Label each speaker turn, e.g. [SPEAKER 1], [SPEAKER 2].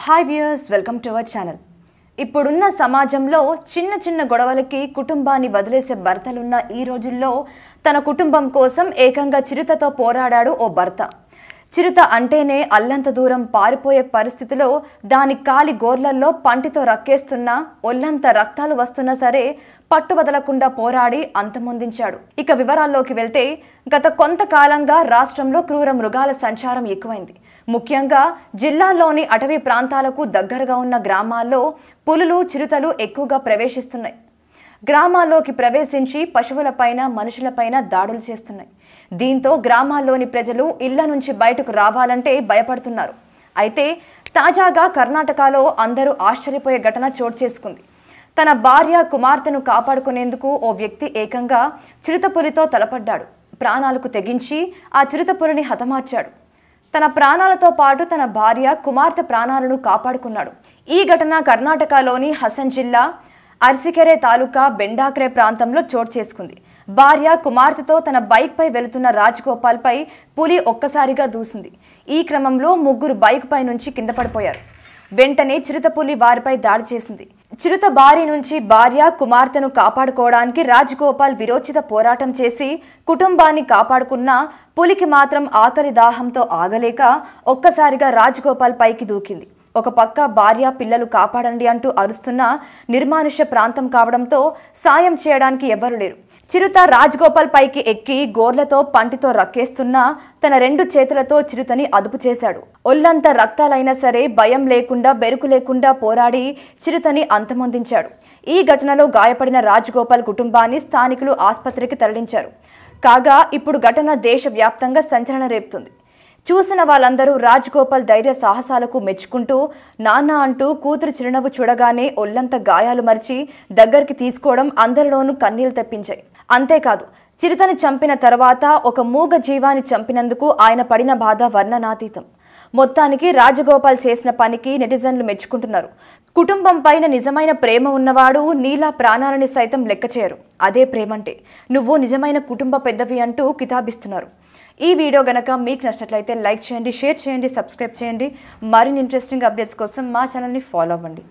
[SPEAKER 1] hi viewers welcome to our channel ఇప్పుడున్న సమాజంలో చిన్న చిన్న గొడవలకి కుటుంబాన్ని వదిలేసే భర్తలున్న ఈ రోజుల్లో తన కుటుంబం కోసం ఏకంగా చిరుతతో పోరాడాడు ఓ భర్త చిరుత అంటేనే అల్లంత దూరం పారిపోయే పరిస్థితిలో దాని కాలి గోర్లల్లో పంటితో రక్కేస్తున్నా ఒళ్ళంత రక్తాలు వస్తున్నా సరే పట్టువదలకుండా పోరాడి అంతమొందించాడు ఇక వివరాల్లోకి వెళ్తే గత కొంతకాలంగా రాష్ట్రంలో క్రూర మృగాల సంచారం ఎక్కువైంది ముఖ్యంగా జిల్లాలోని అటవీ ప్రాంతాలకు దగ్గరగా ఉన్న గ్రామాల్లో పులులు చిరుతలు ఎక్కువగా ప్రవేశిస్తున్నాయి గ్రామాల్లోకి ప్రవేశించి పశువులపైన మనుషులపైన దాడులు చేస్తున్నాయి దీంతో గ్రామాల్లోని ప్రజలు ఇళ్ల నుంచి బయటకు రావాలంటే భయపడుతున్నారు అయితే తాజాగా కర్ణాటకలో అందరూ ఆశ్చర్యపోయే ఘటన చోటు చేసుకుంది తన భార్య కుమార్తెను కాపాడుకునేందుకు ఓ వ్యక్తి ఏకంగా చిరుతపులితో తలపడ్డాడు ప్రాణాలకు తెగించి ఆ చిరుతపులిని హతమార్చాడు తన ప్రాణాలతో పాటు తన భార్య కుమార్తె ప్రాణాలను కాపాడుకున్నాడు ఈ ఘటన కర్ణాటకలోని హసన్ జిల్లా అర్సికెరే తాలూకా బెండాక్రే ప్రాంతంలో చోటు చేసుకుంది భార్య కుమార్తెతో తన బైక్పై వెళుతున్న రాజగోపాల్పై పులి ఒక్కసారిగా దూసింది ఈ క్రమంలో ముగ్గురు బైక్పై నుంచి కింద పడిపోయారు వెంటనే చిరుత పులి వారిపై దాడి చేసింది చిరుత బారి నుంచి భార్య కుమార్తెను కాపాడుకోవడానికి గోపాల్ విరోచిత పోరాటం చేసి కుటుంబాన్ని కాపాడుకున్న పులికి మాత్రం ఆకలి దాహంతో ఆగలేక ఒక్కసారిగా రాజగోపాల్ పైకి దూకింది ఒక పక్క భార్య పిల్లలు కాపాడండి అంటూ అరుస్తున్న నిర్మానుష్య ప్రాంతం కావడంతో సాయం చేయడానికి ఎవ్వరూ లేరు చిరుత రాజ్గోపాల్ పైకి ఎక్కి గోర్లతో పంటితో రక్కేస్తున్న తన రెండు చేతులతో చిరుతని అదుపు చేశాడు ఒళ్ళంతా రక్తాలైనా సరే భయం లేకుండా బెరుకు లేకుండా పోరాడి చిరుతని అంతమొందించాడు ఈ ఘటనలో గాయపడిన రాజ్గోపాల్ కుటుంబాన్ని స్థానికులు ఆసుపత్రికి తరలించారు కాగా ఇప్పుడు ఘటన దేశవ్యాప్తంగా సంచలన రేపుతుంది చూసిన వాళ్ళందరూ రాజ్ గోపాల్ ధైర్య సాహసాలకు మెచ్చుకుంటూ నాన్న అంటూ కూతురు చిరునవ్వు చూడగానే ఒళ్ళంత గాయాలు మరిచి దగ్గరికి తీసుకోవడం అందరిలోనూ కన్నీళ్లు తెప్పించాయి అంతేకాదు చిరుతను చంపిన తర్వాత ఒక మూగ జీవాన్ని చంపినందుకు ఆయన పడిన బాధ వర్ణనాతీతం మొత్తానికి రాజగోపాల్ చేసిన పనికి నెటిజన్లు మెచ్చుకుంటున్నారు కుటుంబం పైన నిజమైన ప్రేమ ఉన్నవాడు నీలా ప్రాణాలని సైతం లెక్క చేయరు అదే ప్రేమంటే నువ్వు నిజమైన కుటుంబ పెద్దవి అంటూ కితాబిస్తున్నారు ఈ వీడియో కనుక మీకు నచ్చినట్లయితే లైక్ చేయండి షేర్ చేయండి సబ్స్క్రైబ్ చేయండి మరిన్ని ఇంట్రెస్టింగ్ అప్డేట్స్ కోసం మా ఛానల్ని ఫాలో అవ్వండి